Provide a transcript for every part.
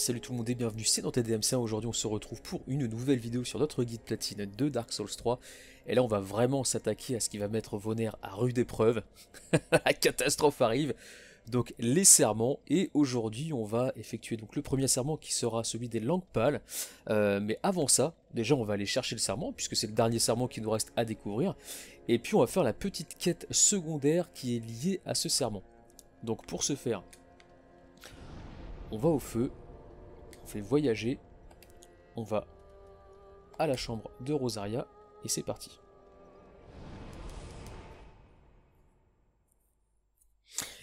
salut tout le monde et bienvenue, c'est dans TDMC. Aujourd'hui, on se retrouve pour une nouvelle vidéo sur notre guide platine de Dark Souls 3. Et là, on va vraiment s'attaquer à ce qui va mettre vos nerfs à rude épreuve. La catastrophe arrive. Donc, les serments. Et aujourd'hui, on va effectuer donc le premier serment qui sera celui des langues euh, pâles. mais avant ça, déjà, on va aller chercher le serment puisque c'est le dernier serment qui nous reste à découvrir. Et puis, on va faire la petite quête secondaire qui est liée à ce serment. Donc, pour ce faire, on va au feu fait voyager. On va à la chambre de Rosaria et c'est parti.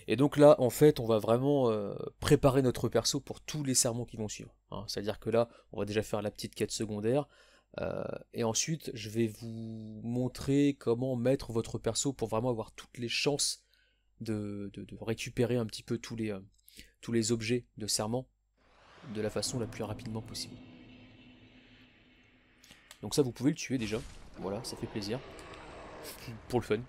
Et donc là, en fait, on va vraiment euh, préparer notre perso pour tous les serments qui vont suivre. Hein. C'est-à-dire que là, on va déjà faire la petite quête secondaire. Euh, et ensuite, je vais vous montrer comment mettre votre perso pour vraiment avoir toutes les chances de, récupérer un petit peu tous les, euh, tous les objets de serment de la façon la plus rapidement possible. Donc ça, vous pouvez le tuer déjà. Voilà, ça fait plaisir. Pour le fun.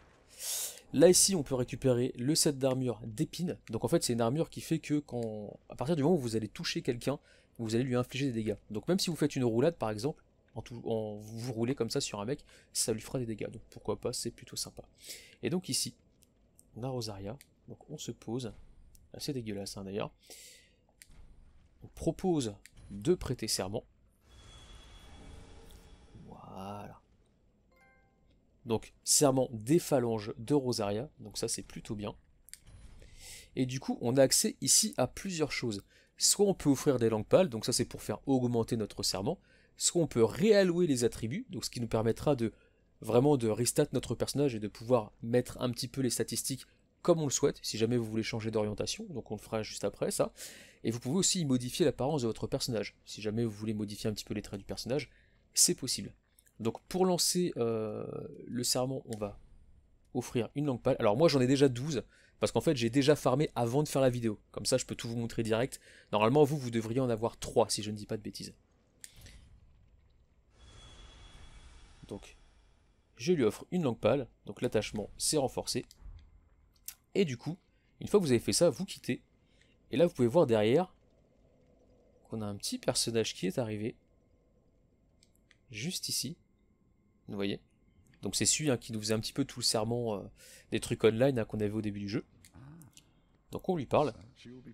Là ici, on peut récupérer le set d'armure d'épines. Donc en fait, c'est une armure qui fait que quand, à partir du moment où vous allez toucher quelqu'un, vous allez lui infliger des dégâts. Donc même si vous faites une roulade, par exemple, en, vous roulez comme ça sur un mec, ça lui fera des dégâts. Donc pourquoi pas, c'est plutôt sympa. Et donc ici, on a Rosaria. Donc on se pose. Assez dégueulasse hein, d'ailleurs propose de prêter serment. Voilà. Donc serment des phalanges de Rosaria, donc ça c'est plutôt bien. Et du coup on a accès ici à plusieurs choses. Soit on peut offrir des langues pâles, donc ça c'est pour faire augmenter notre serment. Soit on peut réallouer les attributs, donc ce qui nous permettra de vraiment de restat notre personnage et de pouvoir mettre un petit peu les statistiques comme on le souhaite, si jamais vous voulez changer d'orientation, donc on le fera juste après ça. Et vous pouvez aussi modifier l'apparence de votre personnage. Si jamais vous voulez modifier un petit peu les traits du personnage, c'est possible. Donc pour lancer euh, le serment, on va offrir une langue pâle. Alors moi j'en ai déjà 12, parce qu'en fait j'ai déjà farmé avant de faire la vidéo. Comme ça je peux tout vous montrer direct. Normalement vous, vous devriez en avoir 3 si je ne dis pas de bêtises. Donc je lui offre une langue pâle, donc l'attachement s'est renforcé. Et du coup, une fois que vous avez fait ça, vous quittez. Et là, vous pouvez voir derrière qu'on a un petit personnage qui est arrivé. Juste ici. Vous voyez Donc c'est celui hein, qui nous faisait un petit peu tout le serment euh, des trucs online hein, qu'on avait au début du jeu. Donc on lui parle.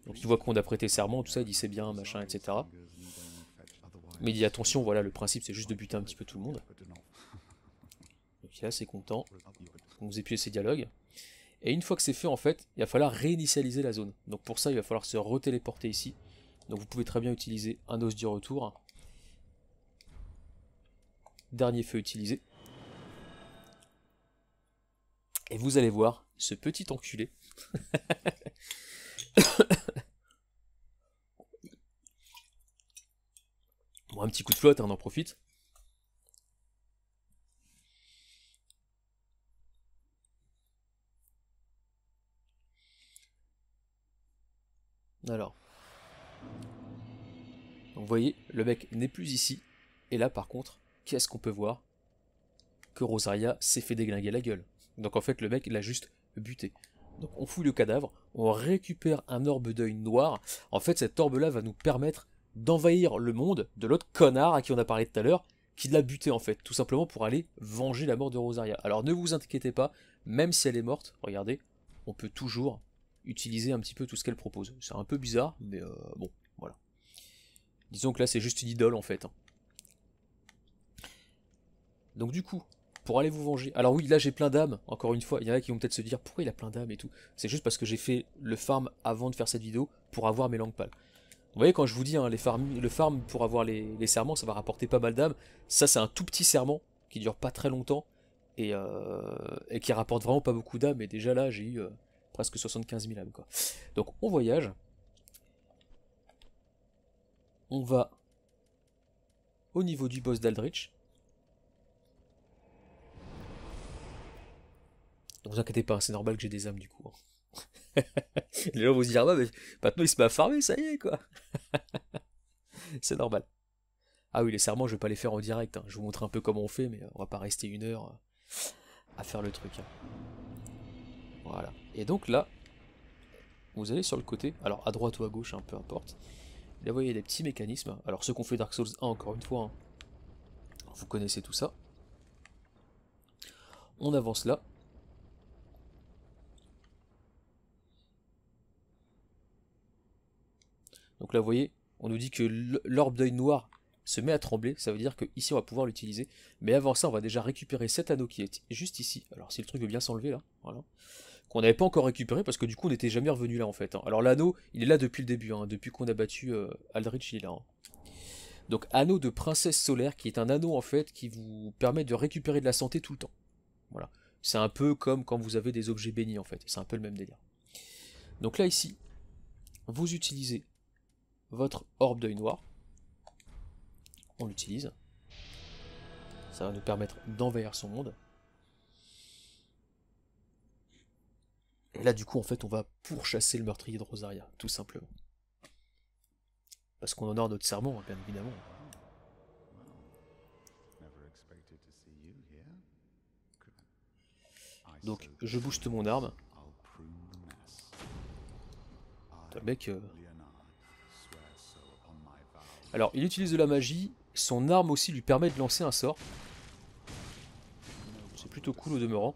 Donc il voit qu'on a prêté serment, tout ça, il dit c'est bien, machin, etc. Mais il dit attention, voilà, le principe c'est juste de buter un petit peu tout le monde. Donc là c'est content. On vous épuise ces dialogues. Et une fois que c'est fait, en fait, il va falloir réinitialiser la zone. Donc pour ça, il va falloir se re-téléporter ici. Donc vous pouvez très bien utiliser un os du retour. Dernier feu utilisé. Et vous allez voir ce petit enculé. bon, un petit coup de flotte, hein, on en profite. alors. vous voyez, le mec n'est plus ici. Et là par contre, qu'est-ce qu'on peut voir Que Rosaria s'est fait déglinguer la gueule. Donc en fait le mec l'a juste buté. Donc on fouille le cadavre, on récupère un orbe d'œil noir. En fait cet orbe là va nous permettre d'envahir le monde de l'autre connard à qui on a parlé tout à l'heure, qui l'a buté en fait, tout simplement pour aller venger la mort de Rosaria. Alors ne vous inquiétez pas, même si elle est morte, regardez, on peut toujours utiliser un petit peu tout ce qu'elle propose. C'est un peu bizarre, mais euh, bon, voilà. Disons que là, c'est juste une idole, en fait. Hein. Donc du coup, pour aller vous venger... Alors oui, là, j'ai plein d'âmes, encore une fois. Il y en a qui vont peut-être se dire, pourquoi il a plein d'âmes et tout C'est juste parce que j'ai fait le farm avant de faire cette vidéo pour avoir mes langues pâles. Vous voyez, quand je vous dis, hein, les le farm pour avoir les, serments, ça va rapporter pas mal d'âmes. Ça, c'est un tout petit serment qui dure pas très longtemps et, euh, qui rapporte vraiment pas beaucoup d'âmes. Et déjà là, j'ai eu euh, presque 75 000 âmes. Quoi. Donc on voyage. On va au niveau du boss d'Aldrich. donc vous inquiétez pas, c'est normal que j'ai des âmes du coup. Hein. Les gens vont se dire, bah, mais maintenant il se met à farmer, ça y est quoi. c'est normal. Ah oui, les serments, je vais pas les faire en direct. Hein. Je vous montre un peu comment on fait, mais on va pas rester une heure euh, à faire le truc. Hein. Voilà. Et donc là, vous allez sur le côté, alors à droite ou à gauche, hein, peu importe. Là, vous voyez des petits mécanismes. Alors, ce qu'on fait Dark Souls 1, encore une fois, hein. vous connaissez tout ça. On avance là. Donc là, vous voyez, on nous dit que l'orbe d'œil noir se met à trembler, ça veut dire que ici on va pouvoir l'utiliser. Mais avant ça, on va déjà récupérer cet anneau qui est juste ici. Alors si le truc veut bien s'enlever là, voilà qu'on n'avait pas encore récupéré parce que du coup on n'était jamais revenu là en fait. Hein. Alors l'anneau, il est là depuis le début, hein. depuis qu'on a battu euh, Aldrich, il est là. Hein. Donc anneau de princesse solaire qui est un anneau en fait qui vous permet de récupérer de la santé tout le temps. Voilà. C'est un peu comme quand vous avez des objets bénis en fait, c'est un peu le même délire. Donc là ici, vous utilisez votre orbe d'œil noir. On l'utilise. Ça va nous permettre d'envahir son monde. Et là, du coup, en fait, on va pourchasser le meurtrier de Rosaria, tout simplement. Parce qu'on en honore notre serment, hein, bien évidemment. Donc, je booste mon arme. Euh, Alors, il utilise de la magie. Son arme aussi lui permet de lancer un sort. C'est plutôt cool au demeurant.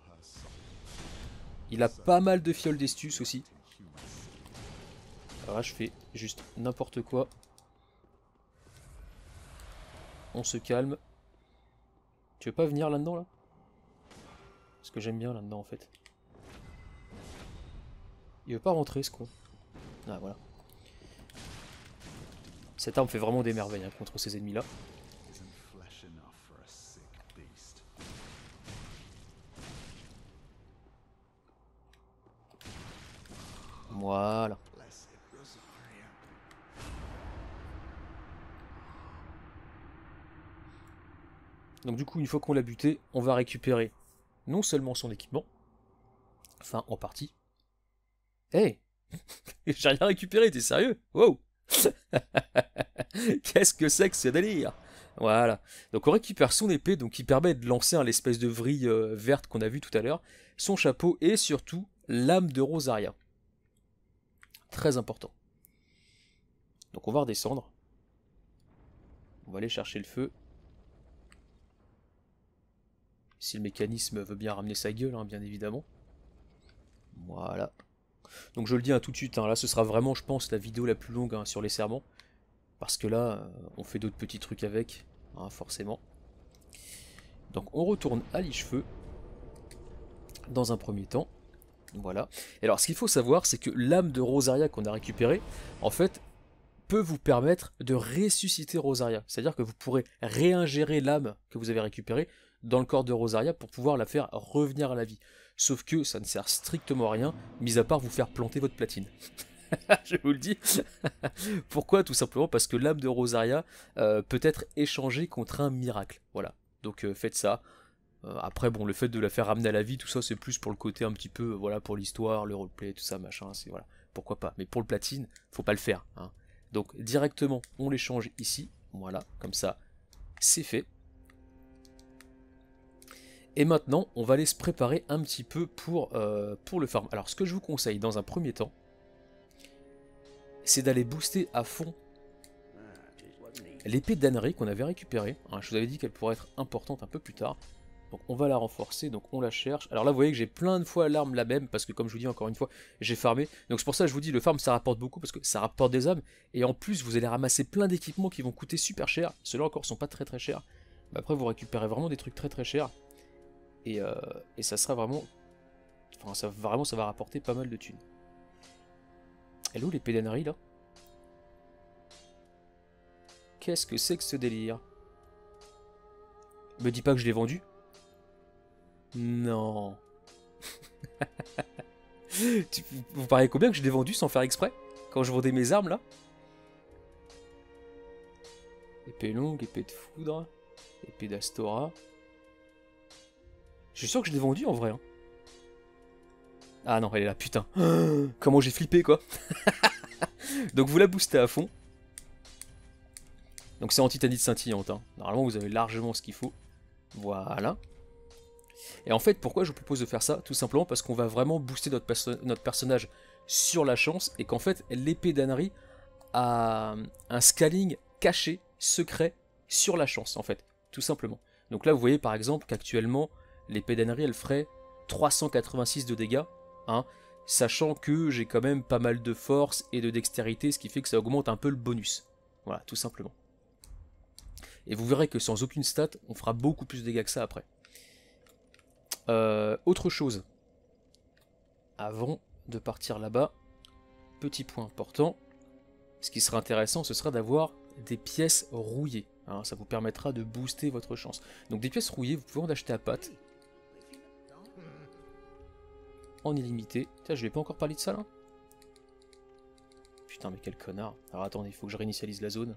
Il a pas mal de fioles d'estus aussi. Alors là, je fais juste n'importe quoi. On se calme. Tu veux pas venir là-dedans, là, Parce que j'aime bien là-dedans, en fait. Il veut pas rentrer, ce con. Ah, voilà. Cette arme fait vraiment des merveilles hein, contre ces ennemis-là. Voilà. Donc du coup, une fois qu'on l'a buté, on va récupérer non seulement son équipement, enfin en partie. Hé J'ai rien récupéré, t'es sérieux Wow Qu'est-ce que c'est que ce délire Voilà. Donc on récupère son épée, donc qui permet de lancer l'espèce de vrille euh, verte qu'on a vu tout à l'heure, son chapeau et surtout l'âme de Rosaria très important. Donc on va redescendre. On va aller chercher le feu. Si le mécanisme veut bien ramener sa gueule, hein, bien évidemment. Voilà. Donc je le dis à hein, tout de suite, hein, là ce sera vraiment, je pense, la vidéo la plus longue sur les serments. Parce que là, euh, on fait d'autres petits trucs avec, forcément. Donc on retourne à l'Ichefeu, dans un premier temps. Voilà. alors, ce qu'il faut savoir, c'est que l'âme de Rosaria qu'on a récupérée, en fait, peut vous permettre de ressusciter Rosaria. C'est-à-dire que vous pourrez réingérer l'âme que vous avez récupérée dans le corps de Rosaria pour pouvoir la faire revenir à la vie. Sauf que ça ne sert strictement à rien, mis à part vous faire planter votre platine. je vous le dis. Pourquoi Tout simplement parce que l'âme de Rosaria euh, peut être échangée contre un miracle. Voilà. Donc euh, faites ça. Euh, après, bon, le fait de la faire ramener à la vie, tout ça, c'est plus pour le côté un petit peu, euh, voilà, pour l'histoire, le roleplay, tout ça, machin, c'est voilà, pourquoi pas. Mais pour le platine, faut pas le faire. Hein. Donc directement, on l'échange ici, voilà, comme ça, c'est fait. Et maintenant, on va aller se préparer un petit peu pour, euh, pour le farm. Alors, ce que je vous conseille dans un premier temps, c'est d'aller booster à fond l'épée d'Annery qu'on avait récupérée. Hein, je vous avais dit qu'elle pourrait être importante un peu plus tard. Donc on va la renforcer, donc on la cherche. Alors là vous voyez que j'ai plein de fois l'arme la même, parce que comme je vous dis encore une fois, j'ai farmé. Donc c'est pour ça que je vous dis le farm ça rapporte beaucoup, parce que ça rapporte des armes, Et en plus vous allez ramasser plein d'équipements qui vont coûter super cher. Ceux-là encore sont pas très très chers. Mais après vous récupérez vraiment des trucs très très chers. Et, euh, ça sera vraiment... Enfin ça, vraiment ça va rapporter pas mal de thunes. Elle où les pédaneries là Qu'est-ce que c'est que ce délire Me dis pas que je l'ai vendu non. vous parlez combien que je l'ai vendu sans faire exprès Quand je vendais mes armes là Épée longue, épée de foudre, épée d'Astora. Je suis sûr que je l'ai vendu en vrai. Hein. Ah non, elle est là, putain. Comment j'ai flippé quoi Donc vous la boostez à fond. Donc c'est en titanite scintillante. Hein. Normalement vous avez largement ce qu'il faut. Voilà. Et en fait, pourquoi je vous propose de faire ça Tout simplement parce qu'on va vraiment booster notre, notre personnage sur la chance et qu'en fait, l'épée d'Anari a un scaling caché, secret, sur la chance en fait, tout simplement. Donc là, vous voyez par exemple qu'actuellement, l'épée d'Anari, elle ferait 386 de dégâts, hein, sachant que j'ai quand même pas mal de force et de dextérité, ce qui fait que ça augmente un peu le bonus. Voilà, tout simplement. Et vous verrez que sans aucune stat, on fera beaucoup plus de dégâts que ça après. Euh, autre chose, avant de partir là-bas, petit point important, ce qui sera intéressant, ce sera d'avoir des pièces rouillées. Hein. ça vous permettra de booster votre chance. Donc des pièces rouillées, vous pouvez en acheter à pâte. En illimité. Tiens, je vais pas encore parler de ça là Putain, mais quel connard. Alors attendez, il faut que je réinitialise la zone.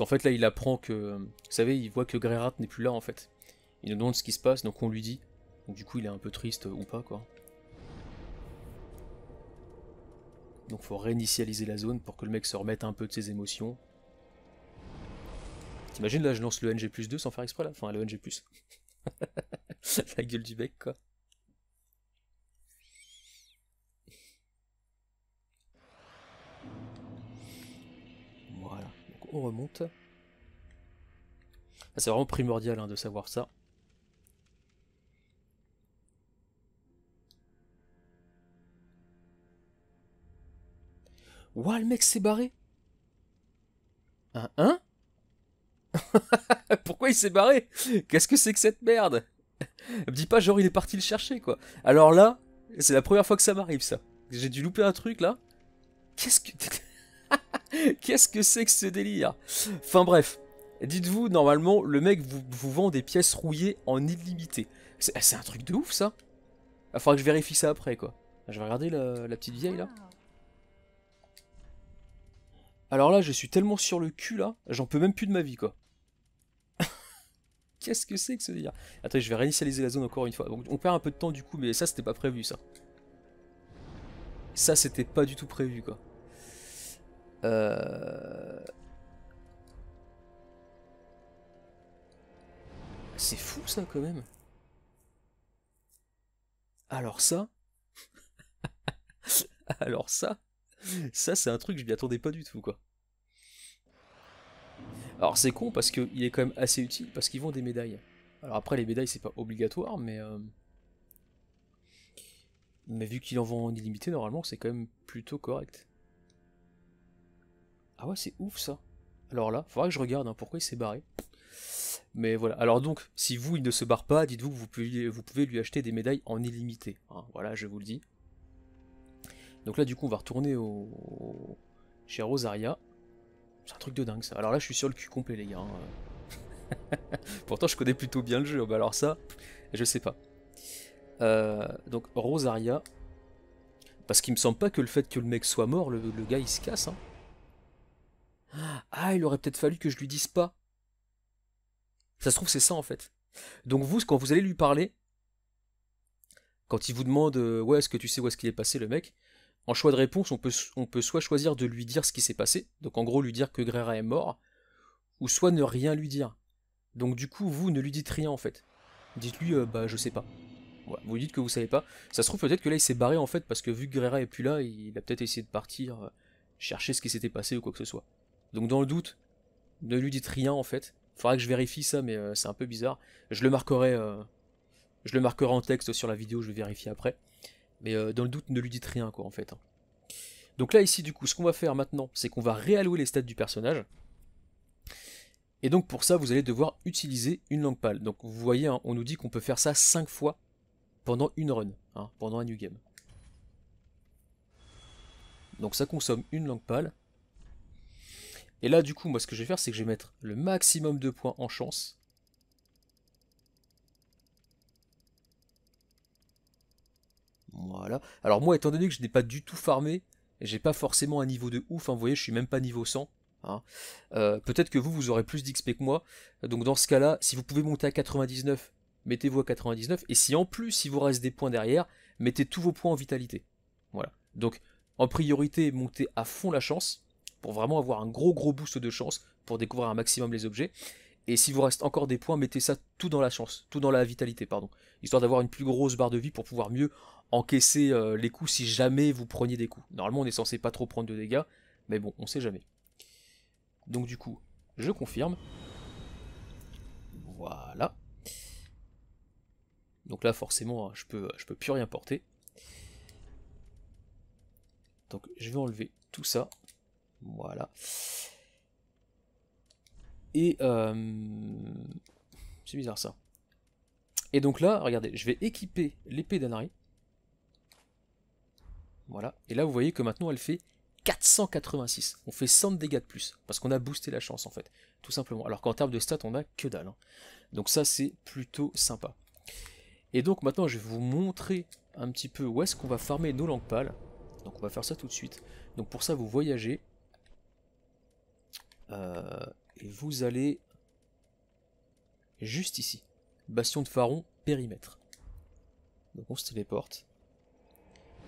En fait là il apprend que, vous savez, il voit que Grérat n'est plus là en fait. Il nous demande ce qui se passe, donc on lui dit. Donc du coup il est un peu triste euh, ou pas quoi. Donc faut réinitialiser la zone pour que le mec se remette un peu de ses émotions. T'imagines là je lance le NG 2 sans faire exprès là Enfin le NG la gueule du bec quoi. on remonte. Ah, c'est vraiment primordial hein, de savoir ça. Ouah, le mec s'est barré Un hein Pourquoi il s'est barré Qu'est-ce que c'est que cette merde Me dis pas genre il est parti le chercher quoi. Alors là, c'est la première fois que ça m'arrive ça. J'ai dû louper un truc là. Qu'est-ce que... Qu'est-ce que c'est que ce délire Enfin bref, dites-vous, normalement, le mec vous, vend des pièces rouillées en illimité. C'est un truc de ouf, ça Il ah, faudra que je vérifie ça après, quoi. Je vais regarder la, petite vieille, là. Alors là, je suis tellement sur le cul, là, j'en peux même plus de ma vie, quoi. Qu'est-ce que c'est que ce délire Attends, je vais réinitialiser la zone encore une fois. Donc, on perd un peu de temps, du coup, mais ça, c'était pas prévu, ça. Ça, c'était pas du tout prévu, quoi. Euh, c'est fou ça quand même. Alors ça Alors ça Ça c'est un truc que je m'y attendais pas du tout quoi. Alors c'est con parce qu'il est quand même assez utile parce qu'ils vont des médailles. Alors après les médailles c'est pas obligatoire mais... Euh, mais vu qu'ils en vend en illimité normalement c'est quand même plutôt correct. Ah ouais, c'est ouf ça. Alors là, faudra que je regarde hein, pourquoi il s'est barré. Mais voilà. Alors donc, si vous, il ne se barre pas, dites-vous que vous pouvez, vous pouvez, lui acheter des médailles en illimité. Hein. voilà, je vous le dis. Donc là, du coup, on va retourner au... chez Rosaria. C'est un truc de dingue ça. Alors là, je suis sur le cul complet, les gars. Hein. Pourtant, je connais plutôt bien le jeu. Bah alors ça, je sais pas. Euh, donc Rosaria. Parce qu'il me semble pas que le fait que le mec soit mort, le, gars il se casse. Ah, il aurait peut-être fallu que je lui dise pas. Ça se trouve, c'est ça en fait. Donc vous, quand vous allez lui parler, quand il vous demande euh, ouais, est-ce que tu sais où est-ce qu'il est passé le mec, en choix de réponse, on peut, on peut soit choisir de lui dire ce qui s'est passé, donc en gros lui dire que Grera est mort, ou soit ne rien lui dire. Donc du coup, vous ne lui dites rien en fait. Dites-lui euh, bah je sais pas. vous dites que vous savez pas. Ça se trouve peut-être que là il s'est barré en fait parce que vu que Grera est plus là, il a peut-être essayé de partir euh, chercher ce qui s'était passé ou quoi que ce soit. Donc dans le doute, ne lui dites rien en fait. Faudra que je vérifie ça, mais euh, c'est un peu bizarre. Je le marquerai, euh, je le marquerai en texte sur la vidéo, je vais vérifier après. Mais euh, dans le doute, ne lui dites rien quoi en fait. Hein. Donc là ici du coup, ce qu'on va faire maintenant, c'est qu'on va réallouer les stats du personnage. Et donc pour ça, vous allez devoir utiliser une langue pâle. Donc vous voyez, hein, on nous dit qu'on peut faire ça 5 fois pendant une run, hein, pendant un new game. Donc ça consomme une langue pâle. Et là, du coup, moi, ce que je vais faire, c'est que je vais mettre le maximum de points en chance. Voilà. Alors moi, étant donné que je n'ai pas du tout farmé, j'ai pas forcément un niveau de ouf. Hein, vous voyez, je suis même pas niveau 100. Hein. Euh, peut-être que vous, vous aurez plus d'XP que moi. Donc dans ce cas-là, si vous pouvez monter à 99, mettez-vous à 99. Et si en plus, il vous reste des points derrière, mettez tous vos points en vitalité. Voilà. Donc en priorité, montez à fond la chance pour vraiment avoir un gros gros boost de chance pour découvrir un maximum les objets. Et s'il vous reste encore des points, mettez ça tout dans la chance, tout dans la vitalité, pardon. Histoire d'avoir une plus grosse barre de vie pour pouvoir mieux encaisser euh, les coups si jamais vous preniez des coups. Normalement, on est censé pas trop prendre de dégâts, mais bon, on sait jamais. Donc du coup, je confirme. Voilà. Donc là, forcément, hein, je peux, je peux plus rien porter. Donc je vais enlever tout ça. Voilà. Et euh, c'est bizarre ça. Et donc là, regardez, je vais équiper l'épée d'Anari. Voilà. Et là, vous voyez que maintenant, elle fait 486. On fait 100 dégâts de plus. Parce qu'on a boosté la chance, en fait. Tout simplement. Alors qu'en termes de stats, on a que dalle. Hein. Donc ça, c'est plutôt sympa. Et donc maintenant, je vais vous montrer un petit peu où est-ce qu'on va farmer nos langues pâles. Donc on va faire ça tout de suite. Donc pour ça, vous voyagez. Euh, et vous allez juste ici. Bastion de Pharaon, périmètre. Donc on se téléporte.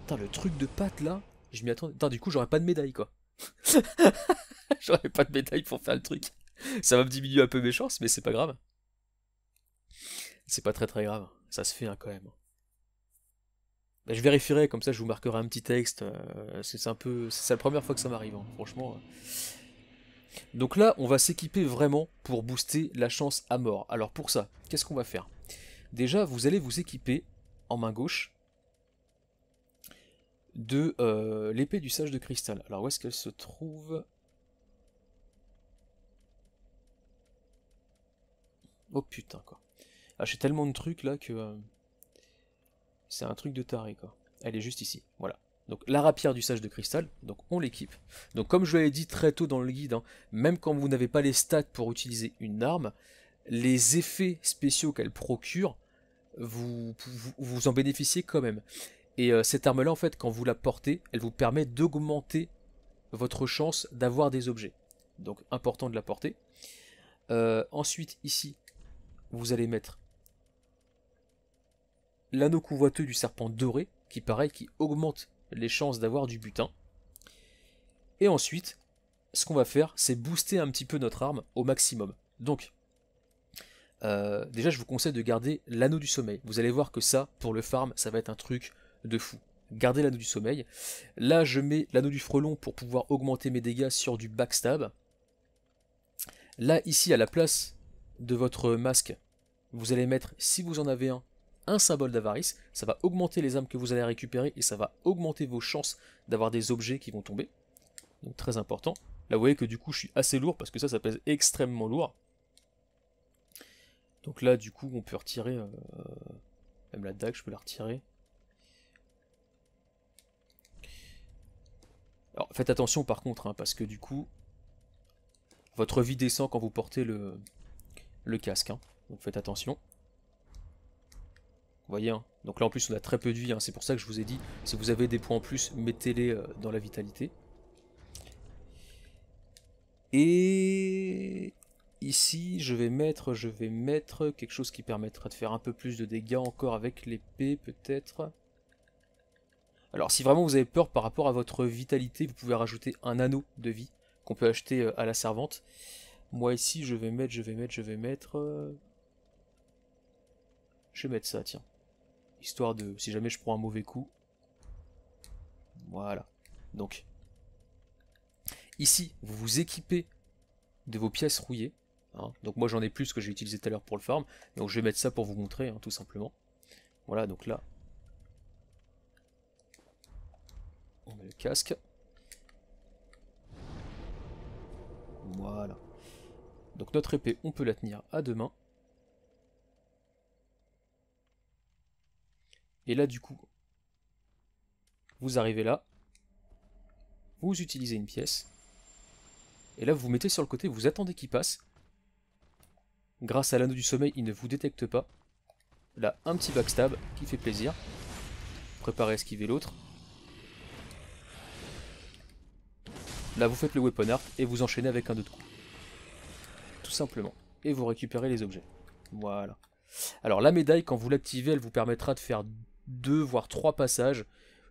Putain, le truc de pâte là, je m'y attendais. Putain, du coup, j'aurais pas de médaille quoi. j'aurais pas de médaille pour faire le truc. Ça va me diminuer un peu mes chances, mais c'est pas grave. C'est pas très très grave. Ça se fait hein, quand même. Bah, je vérifierai, comme ça je vous marquerai un petit texte. Euh, c'est un peu. C'est la première fois que ça m'arrive, hein. franchement. Euh, donc là, on va s'équiper vraiment pour booster la chance à mort. Alors pour ça, qu'est-ce qu'on va faire Déjà, vous allez vous équiper en main gauche de euh, l'épée du sage de cristal. Alors où est-ce qu'elle se trouve Oh putain quoi. Ah, j'ai tellement de trucs là que... Euh, c'est un truc de taré quoi. Elle est juste ici, voilà. Donc la rapière du sage de cristal, donc on l'équipe. Donc comme je l'avais dit très tôt dans le guide, hein, même quand vous n'avez pas les stats pour utiliser une arme, les effets spéciaux qu'elle procure, vous, vous, en bénéficiez quand même. Et euh, cette arme-là, en fait, quand vous la portez, elle vous permet d'augmenter votre chance d'avoir des objets. Donc important de la porter. Euh, ensuite, ici, vous allez mettre l'anneau Couvoiteux du serpent doré, qui pareil, qui augmente les chances d'avoir du butin. Et ensuite, ce qu'on va faire, c'est booster un petit peu notre arme au maximum. Donc, euh, déjà, je vous conseille de garder l'anneau du sommeil. Vous allez voir que ça, pour le farm, ça va être un truc de fou. Gardez l'anneau du sommeil. Là, je mets l'anneau du frelon pour pouvoir augmenter mes dégâts sur du backstab. Là, ici, à la place de votre masque, vous allez mettre, si vous en avez un, un symbole d'avarice, ça va augmenter les âmes que vous allez récupérer et ça va augmenter vos chances d'avoir des objets qui vont tomber. Donc très important. Là vous voyez que du coup je suis assez lourd parce que ça, ça pèse extrêmement lourd. Donc là du coup on peut retirer, euh, même la dague je peux la retirer. Alors faites attention par contre hein, parce que du coup votre vie descend quand vous portez le, le casque. Hein. Donc faites attention. Hein. donc là en plus on a très peu de vie, hein. c'est pour ça que je vous ai dit, si vous avez des points en plus, mettez-les euh, dans la vitalité. Et ici je vais mettre je vais mettre quelque chose qui permettra de faire un peu plus de dégâts encore avec l'épée peut-être. Alors si vraiment vous avez peur par rapport à votre vitalité, vous pouvez rajouter un anneau de vie qu'on peut acheter euh, à la servante. Moi ici je vais mettre, je vais mettre, je vais mettre... Euh, je vais mettre ça, tiens histoire de, si jamais je prends un mauvais coup. Voilà. Donc, ici, vous vous équipez de vos pièces rouillées. Hein. Donc moi j'en ai plus que j'ai utilisé tout à l'heure pour le farm. Donc je vais mettre ça pour vous montrer, hein, tout simplement. Voilà, donc là. On met le casque. Voilà. Donc notre épée, on peut la tenir à deux mains. Et là, du coup, vous arrivez là, vous utilisez une pièce, et là, vous vous mettez sur le côté, vous attendez qu'il passe. Grâce à l'anneau du sommeil, il ne vous détecte pas. Là, un petit backstab qui fait plaisir. Préparez à esquiver l'autre. Là, vous faites le weapon art et vous enchaînez avec un deux de coups. Tout simplement. Et vous récupérez les objets. Voilà. Alors, la médaille, quand vous l'activez, elle vous permettra de faire deux voire trois passages,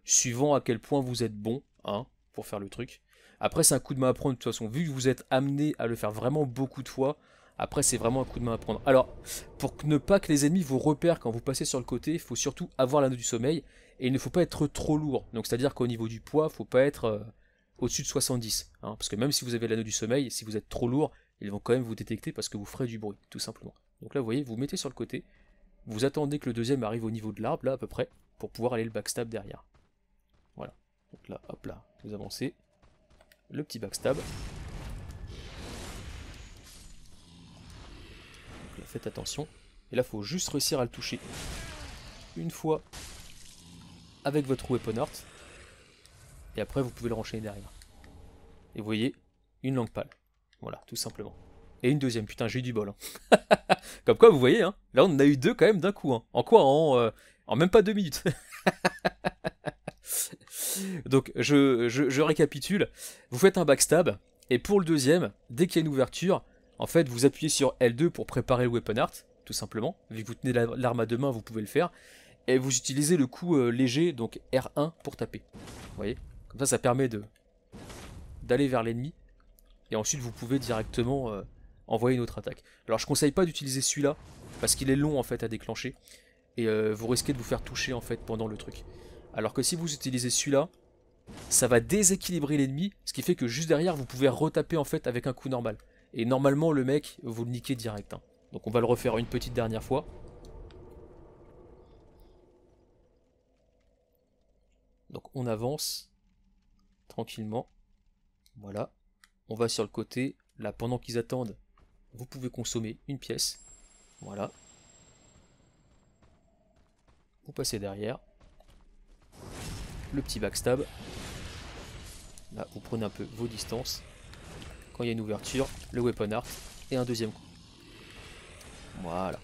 suivant à quel point vous êtes bon, hein, pour faire le truc. Après, c'est un coup de main à prendre, de toute façon, vu que vous êtes amené à le faire vraiment beaucoup de fois, après, c'est vraiment un coup de main à prendre. Alors, pour ne pas que les ennemis vous repèrent quand vous passez sur le côté, il faut surtout avoir l'anneau du sommeil, et il ne faut pas être trop lourd. Donc, c'est-à-dire qu'au niveau du poids, il faut pas être euh, au-dessus de 70, hein, parce que même si vous avez l'anneau du sommeil, si vous êtes trop lourd, ils vont quand même vous détecter parce que vous ferez du bruit, tout simplement. Donc là, vous voyez, vous mettez sur le côté, vous attendez que le deuxième arrive au niveau de l'arbre, là à peu près, pour pouvoir aller le backstab derrière. Voilà. Donc là, hop là, vous avancez. Le petit backstab. faites attention. Et là, il faut juste réussir à le toucher. Une fois avec votre weapon art. Et après, vous pouvez le renchaîner derrière. Et vous voyez, une langue pâle. Voilà, tout simplement et une deuxième. Putain, j'ai eu du bol. Hein. Comme quoi, vous voyez, hein, là, on en a eu deux quand même d'un coup. Hein. En quoi en, euh, en même pas deux minutes. Donc, je, récapitule. Vous faites un backstab, et pour le deuxième, dès qu'il y a une ouverture, en fait, vous appuyez sur L2 pour préparer le weapon art, tout simplement. Vu que vous tenez l'arme à deux mains, vous pouvez le faire. Et vous utilisez le coup euh, léger, donc R1, pour taper. Vous voyez Comme ça, ça permet de d'aller vers l'ennemi. Et ensuite, vous pouvez directement... Euh, envoyer une autre attaque. Alors je conseille pas d'utiliser celui-là, parce qu'il est long en fait à déclencher, et euh, vous risquez de vous faire toucher en fait pendant le truc. Alors que si vous utilisez celui-là, ça va déséquilibrer l'ennemi, ce qui fait que juste derrière vous pouvez retaper en fait avec un coup normal. Et normalement le mec, vous le niquez direct. Hein. Donc on va le refaire une petite dernière fois. Donc on avance tranquillement. Voilà. On va sur le côté. Là, pendant qu'ils attendent, vous pouvez consommer une pièce. Voilà. Vous passez derrière. Le petit backstab. Là, vous prenez un peu vos distances. Quand il y a une ouverture, le weapon art et un deuxième coup. Voilà.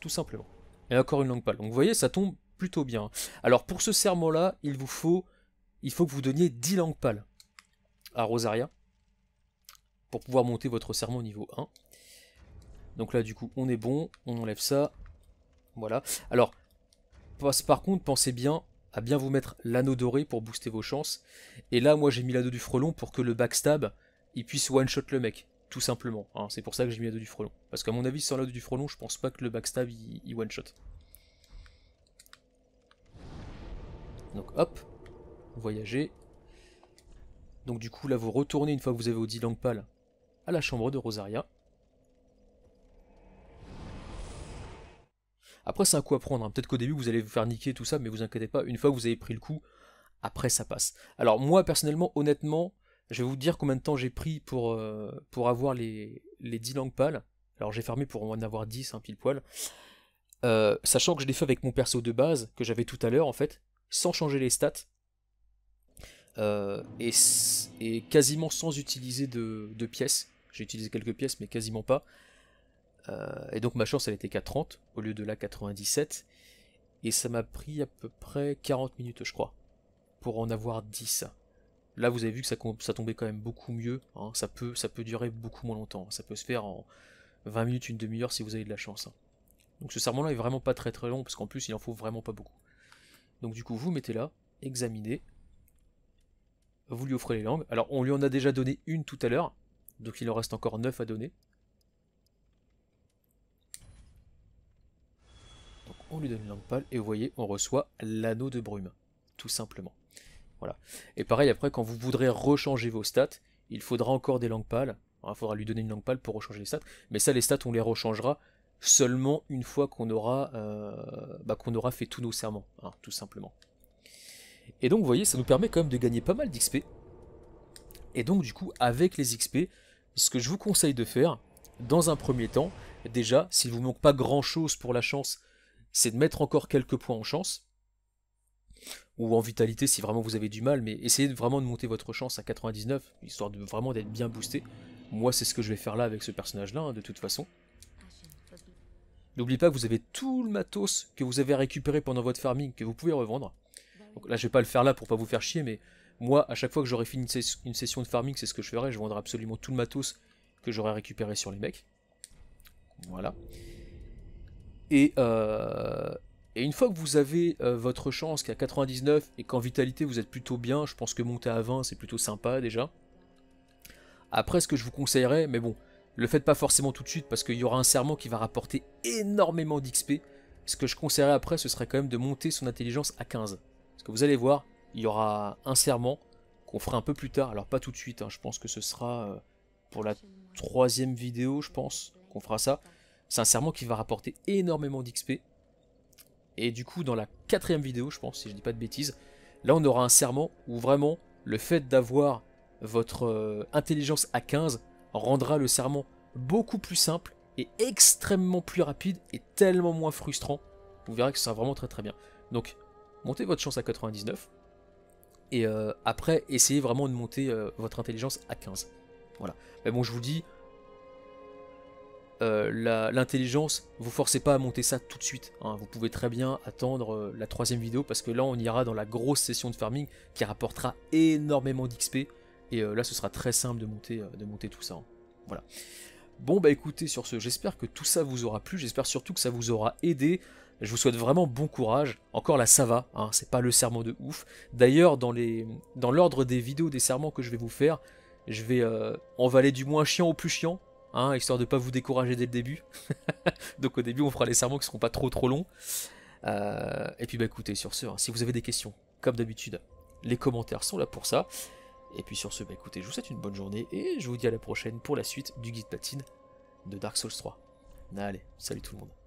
Tout simplement. Et encore une langue pâle. Donc vous voyez, ça tombe plutôt bien. Alors pour ce serment-là, il vous faut... Il faut que vous donniez 10 langues pâles à Rosaria pour pouvoir monter votre serment au niveau 1. Donc là, du coup, on est bon, on enlève ça. Voilà. Alors, par contre, pensez bien à bien vous mettre l'anneau doré pour booster vos chances. Et là, moi, j'ai mis l'anneau du frelon pour que le backstab, il puisse one-shot le mec, tout simplement. Hein. c'est pour ça que j'ai mis l'anneau du frelon. Parce qu'à mon avis, sans l'anneau du frelon, je pense pas que le backstab, il, one-shot. Donc hop, voyager. Donc du coup, là, vous retournez une fois que vous avez Audi Langpal à la chambre de Rosaria. Après, c'est un coup à prendre. Hein. Peut-être qu'au début, vous allez vous faire niquer tout ça, mais vous inquiétez pas. Une fois que vous avez pris le coup, après, ça passe. Alors, moi, personnellement, honnêtement, je vais vous dire combien de temps j'ai pris pour, euh, pour avoir les, les 10 langues pâles. Alors, j'ai fermé pour en avoir 10, hein, pile poil. Euh, sachant que je l'ai fait avec mon perso de base, que j'avais tout à l'heure, en fait, sans changer les stats. Euh, et, quasiment sans utiliser de, de pièces. J'ai utilisé quelques pièces, mais quasiment pas. Euh, et donc ma chance, elle était qu'à 30 au lieu de la 97. Et ça m'a pris à peu près 40 minutes, je crois, pour en avoir 10. Là, vous avez vu que ça, ça tombait quand même beaucoup mieux. Hein. Ça, peut, ça peut durer beaucoup moins longtemps. Ça peut se faire en 20 minutes, une demi-heure si vous avez de la chance. Hein. Donc ce serment-là est vraiment pas très très long, parce qu'en plus, il en faut vraiment pas beaucoup. Donc du coup, vous mettez là, examinez, vous lui offrez les langues. Alors on lui en a déjà donné une tout à l'heure, donc il en reste encore 9 à donner. Donc on lui donne une langue pâle et vous voyez, on reçoit l'anneau de brume, tout simplement. Voilà. Et pareil, après, quand vous voudrez rechanger vos stats, il faudra encore des langues pâles. il faudra lui donner une langue pâle pour rechanger les stats. Mais ça, les stats, on les rechangera seulement une fois qu'on aura, euh, bah, qu'on aura fait tous nos serments, hein, tout simplement. Et donc, vous voyez, ça nous permet quand même de gagner pas mal d'XP. Et donc, du coup, avec les XP, ce que je vous conseille de faire, dans un premier temps, déjà, s'il vous manque pas grand chose pour la chance, c'est de mettre encore quelques points en chance, ou en vitalité si vraiment vous avez du mal, mais essayez vraiment de monter votre chance à 99, histoire de vraiment d'être bien boosté. Moi c'est ce que je vais faire là avec ce personnage là, hein, de toute façon. N'oubliez pas que vous avez tout le matos que vous avez récupéré pendant votre farming, que vous pouvez revendre. Donc là je vais pas le faire là pour pas vous faire chier, mais moi, à chaque fois que j'aurai fini une, session de farming, c'est ce que je ferai. Je vendrai absolument tout le matos que j'aurai récupéré sur les mecs. Voilà. Et, euh, une fois que vous avez euh, votre chance qui est à 99 et qu'en vitalité vous êtes plutôt bien, je pense que monter à 20 c'est plutôt sympa déjà. Après ce que je vous conseillerais, mais bon, le faites pas forcément tout de suite parce qu'il y aura un serment qui va rapporter énormément d'XP. Ce que je conseillerais après ce serait quand même de monter son intelligence à 15. Parce que vous allez voir, il y aura un serment qu'on fera un peu plus tard. Alors pas tout de suite, hein. je pense que ce sera euh, pour la troisième vidéo, je pense, qu'on fera ça. C'est un serment qui va rapporter énormément d'XP. Et du coup, dans la quatrième vidéo, je pense, si je ne dis pas de bêtises, là on aura un serment où vraiment le fait d'avoir votre euh, intelligence à 15 rendra le serment beaucoup plus simple et extrêmement plus rapide et tellement moins frustrant. Vous verrez que ça sera vraiment très très bien. Donc, montez votre chance à 99, et euh, après, essayez vraiment de monter euh, votre intelligence à 15. Voilà. Mais bon, je vous dis, euh, l'intelligence, vous forcez pas à monter ça tout de suite. Hein. Vous pouvez très bien attendre la troisième vidéo parce que là on ira dans la grosse session de farming qui rapportera énormément d'XP. Et là ce sera très simple de monter, de monter tout ça. Hein. Voilà. Bon bah écoutez sur ce, j'espère que tout ça vous aura plu, j'espère surtout que ça vous aura aidé. Je vous souhaite vraiment bon courage. Encore là, ça va, hein, c'est pas le serment de ouf. D'ailleurs, dans l'ordre des vidéos des serments que je vais vous faire, je vais en euh, envaler du moins chiant au plus chiant, hein, histoire de pas vous décourager dès le début. Donc au début, on fera les serments qui seront pas trop trop longs. Euh, et puis bah écoutez, sur ce, hein, si vous avez des questions, comme d'habitude, les commentaires sont là pour ça. Et puis sur ce, bah écoutez, je vous souhaite une bonne journée et je vous dis à la prochaine pour la suite du guide platine de Dark Souls 3. Allez, salut tout le monde.